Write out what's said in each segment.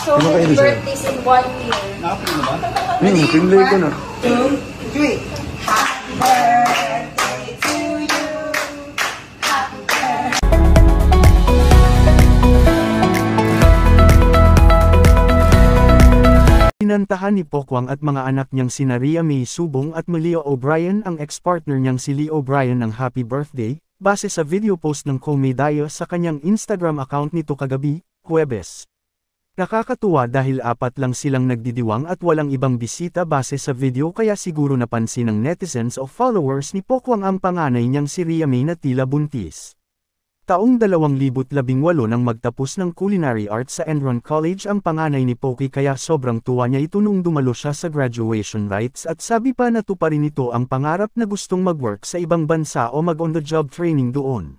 So, many birthdays in one year. Nakapunin na ba? Hmm, pinlay ko na. Two, three. Happy birthday! Pinantahan ni Pokwang at mga anak niyang si Naria May Subong at Melio O'Brien ang ex-partner niyang si Leo O'Brien ng happy birthday, base sa video post ng Komedayo sa kanyang Instagram account nito kagabi, Huwebes. Nakakatuwa dahil apat lang silang nagdidiwang at walang ibang bisita base sa video kaya siguro napansin ng netizens o followers ni Pokwang ang panganay niyang si Ria May na tila buntis. Taong 2018 nang magtapos ng culinary arts sa Enron College ang panganay ni Poki kaya sobrang tuwa niya ito nung dumalo siya sa graduation rites at sabi pa na tuparin ito ang pangarap na gustong mag-work sa ibang bansa o mag-on-the-job training doon.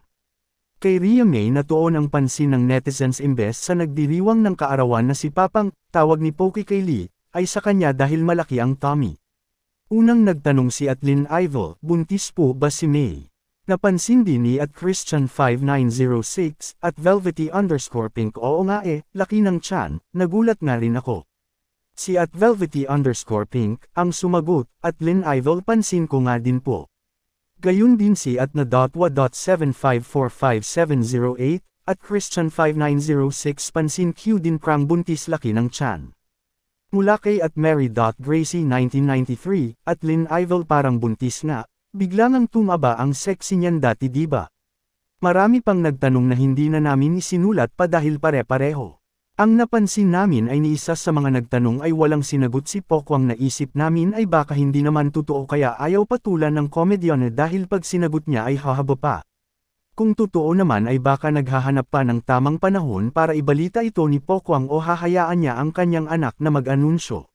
Kay Ria May natuon ang pansin ng netizens imbes sa nagdiriwang ng kaarawan na si Papang, tawag ni Pokey kay Lee, ay sa kanya dahil malaki ang tummy. Unang nagtanong si Atlin Ivel, buntis po ba si May? Napansin din ni at Christian5906 at Velvety underscore pink oo nga eh, laki ng chan, nagulat nga rin ako. Si at Velvety underscore pink, ang sumagot, Atlin Lin Ivel pansin ko nga din po. Gayun din si at na .wa.754570 at Christian 5906 pansin Q din prang buntis laki ng Chan. Mula kay at Mary. Gracie 1993 at Lynn Ivel parang buntis na, bigla nang tumaba ang sexy niyan dati diba? Marami pang nagtanong na hindi na namin isinulat pa dahil pare-pareho. Ang napansin namin ay ni isa sa mga nagtanong ay walang sinagot si Pokwang na isip namin ay baka hindi naman totoo kaya ayaw patulan ng komedyon dahil pag sinagot niya ay hahaba pa. Kung totoo naman ay baka naghahanap pa ng tamang panahon para ibalita ito ni Pokwang o hahayaan niya ang kanyang anak na mag-anunsyo.